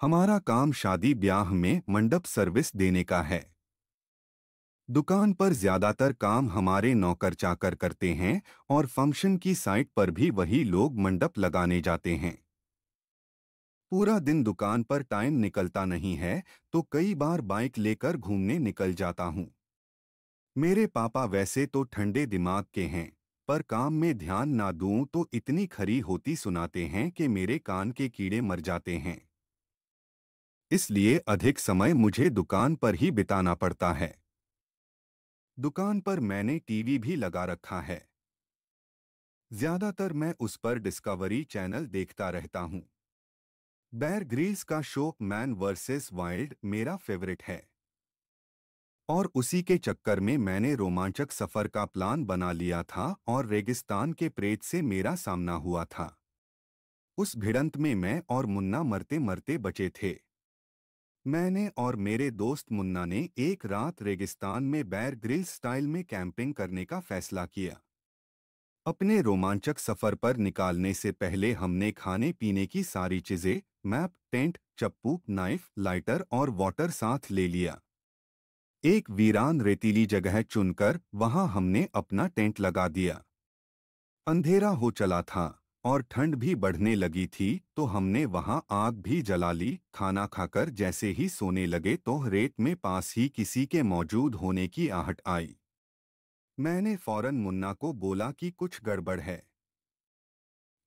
हमारा काम शादी ब्याह में मंडप सर्विस देने का है दुकान पर ज्यादातर काम हमारे नौकर चाकर करते हैं और फंक्शन की साइट पर भी वही लोग मंडप लगाने जाते हैं पूरा दिन दुकान पर टाइम निकलता नहीं है तो कई बार बाइक लेकर घूमने निकल जाता हूँ मेरे पापा वैसे तो ठंडे दिमाग के हैं पर काम में ध्यान ना दूं तो इतनी खरी होती सुनाते हैं कि मेरे कान के कीड़े मर जाते हैं इसलिए अधिक समय मुझे दुकान पर ही बिताना पड़ता है दुकान पर मैंने टीवी भी लगा रखा है ज्यादातर मैं उस पर डिस्कवरी चैनल देखता रहता हूं बैर ग्रील्स का शो मैन वर्सेस वाइल्ड मेरा फेवरेट है और उसी के चक्कर में मैंने रोमांचक सफर का प्लान बना लिया था और रेगिस्तान के प्रेत से मेरा सामना हुआ था उस भिड़ंत में मैं और मुन्ना मरते मरते बचे थे मैंने और मेरे दोस्त मुन्ना ने एक रात रेगिस्तान में बैर ग्रिल स्टाइल में कैंपिंग करने का फैसला किया अपने रोमांचक सफर पर निकालने से पहले हमने खाने पीने की सारी चीजें मैप टेंट चप्पू नाइफ लाइटर और वाटर साथ ले लिया एक वीरान रेतीली जगह चुनकर वहां हमने अपना टेंट लगा दिया अंधेरा हो चला था और ठंड भी बढ़ने लगी थी तो हमने वहां आग भी जला ली खाना खाकर जैसे ही सोने लगे तो रेत में पास ही किसी के मौजूद होने की आहट आई मैंने फौरन मुन्ना को बोला कि कुछ गड़बड़ है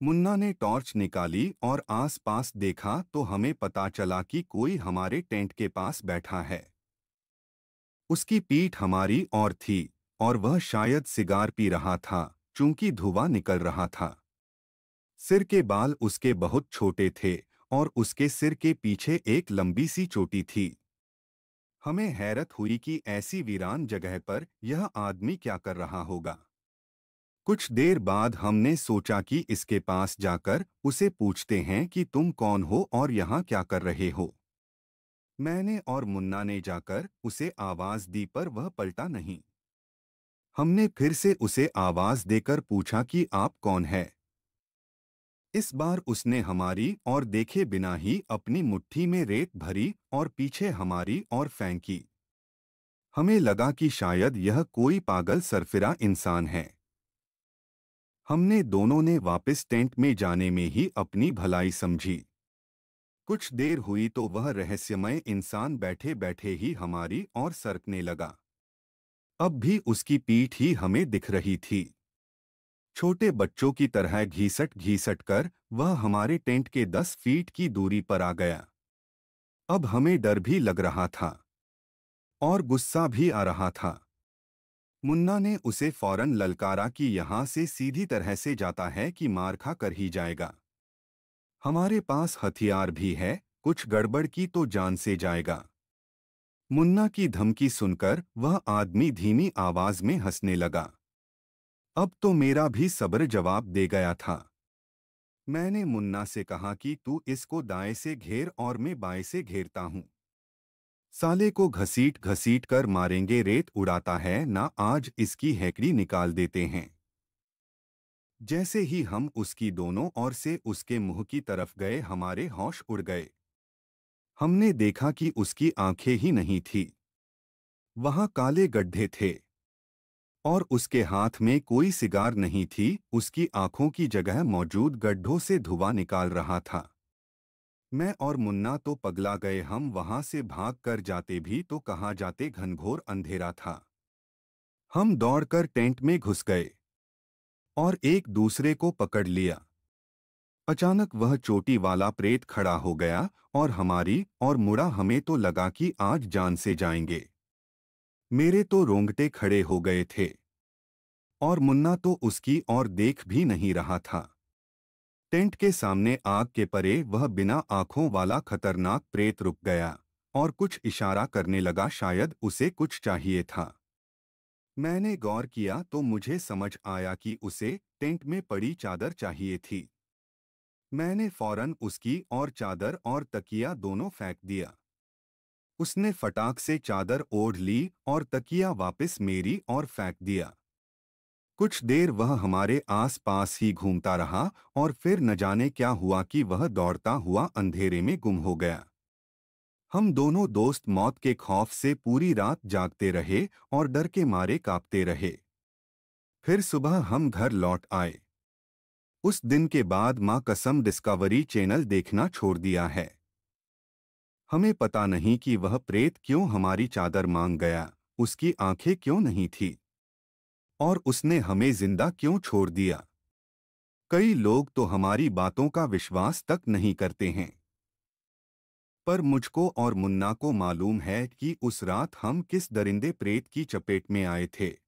मुन्ना ने टॉर्च निकाली और आसपास देखा तो हमें पता चला कि कोई हमारे टेंट के पास बैठा है उसकी पीठ हमारी और थी और वह शायद सिगार पी रहा था चूंकि धुआं निकल रहा था सिर के बाल उसके बहुत छोटे थे और उसके सिर के पीछे एक लंबी सी चोटी थी हमें हैरत हुई कि ऐसी वीरान जगह पर यह आदमी क्या कर रहा होगा कुछ देर बाद हमने सोचा कि इसके पास जाकर उसे पूछते हैं कि तुम कौन हो और यहाँ क्या कर रहे हो मैंने और मुन्ना ने जाकर उसे आवाज दी पर वह पलटा नहीं हमने फिर से उसे आवाज देकर पूछा कि आप कौन है इस बार उसने हमारी और देखे बिना ही अपनी मुट्ठी में रेत भरी और पीछे हमारी और फेंकी हमें लगा कि शायद यह कोई पागल सरफिरा इंसान है हमने दोनों ने वापस टेंट में जाने में ही अपनी भलाई समझी कुछ देर हुई तो वह रहस्यमय इंसान बैठे बैठे ही हमारी और सरकने लगा अब भी उसकी पीठ ही हमें दिख रही थी छोटे बच्चों की तरह घीसट घीसट कर वह हमारे टेंट के दस फीट की दूरी पर आ गया अब हमें डर भी लग रहा था और गुस्सा भी आ रहा था मुन्ना ने उसे फौरन ललकारा कि यहां से सीधी तरह से जाता है कि मार खा कर ही जाएगा हमारे पास हथियार भी है कुछ गड़बड़ की तो जान से जाएगा मुन्ना की धमकी सुनकर वह आदमी धीमी आवाज में हंसने लगा अब तो मेरा भी सब्र जवाब दे गया था मैंने मुन्ना से कहा कि तू इसको दाएं से घेर और मैं बाएं से घेरता हूं साले को घसीट घसीट कर मारेंगे रेत उड़ाता है ना आज इसकी हैकड़ी निकाल देते हैं जैसे ही हम उसकी दोनों ओर से उसके मुंह की तरफ गए हमारे होश उड़ गए हमने देखा कि उसकी आंखें ही नहीं थी वहां काले गड्ढे थे और उसके हाथ में कोई सिगार नहीं थी उसकी आंखों की जगह मौजूद गड्ढों से धुआं निकाल रहा था मैं और मुन्ना तो पगला गए हम वहां से भाग कर जाते भी तो कहाँ जाते घनघोर अंधेरा था हम दौड़कर टेंट में घुस गए और एक दूसरे को पकड़ लिया अचानक वह चोटी वाला प्रेत खड़ा हो गया और हमारी और मुड़ा हमें तो लगा कि आज जान से जाएंगे मेरे तो रोंगटे खड़े हो गए थे और मुन्ना तो उसकी और देख भी नहीं रहा था टेंट के सामने आग के परे वह बिना आंखों वाला खतरनाक प्रेत रुक गया और कुछ इशारा करने लगा शायद उसे कुछ चाहिए था मैंने गौर किया तो मुझे समझ आया कि उसे टेंट में पड़ी चादर चाहिए थी मैंने फौरन उसकी और चादर और तकिया दोनों फेंक दिया उसने फटाक से चादर ओढ़ ली और तकिया वापस मेरी और फेंक दिया कुछ देर वह हमारे आस पास ही घूमता रहा और फिर न जाने क्या हुआ कि वह दौड़ता हुआ अंधेरे में गुम हो गया हम दोनों दोस्त मौत के खौफ से पूरी रात जागते रहे और डर के मारे कांपते रहे फिर सुबह हम घर लौट आए उस दिन के बाद माँ कसम डिस्कवरी चैनल देखना छोड़ दिया है हमें पता नहीं कि वह प्रेत क्यों हमारी चादर मांग गया उसकी आंखें क्यों नहीं थी और उसने हमें जिंदा क्यों छोड़ दिया कई लोग तो हमारी बातों का विश्वास तक नहीं करते हैं पर मुझको और मुन्ना को मालूम है कि उस रात हम किस दरिंदे प्रेत की चपेट में आए थे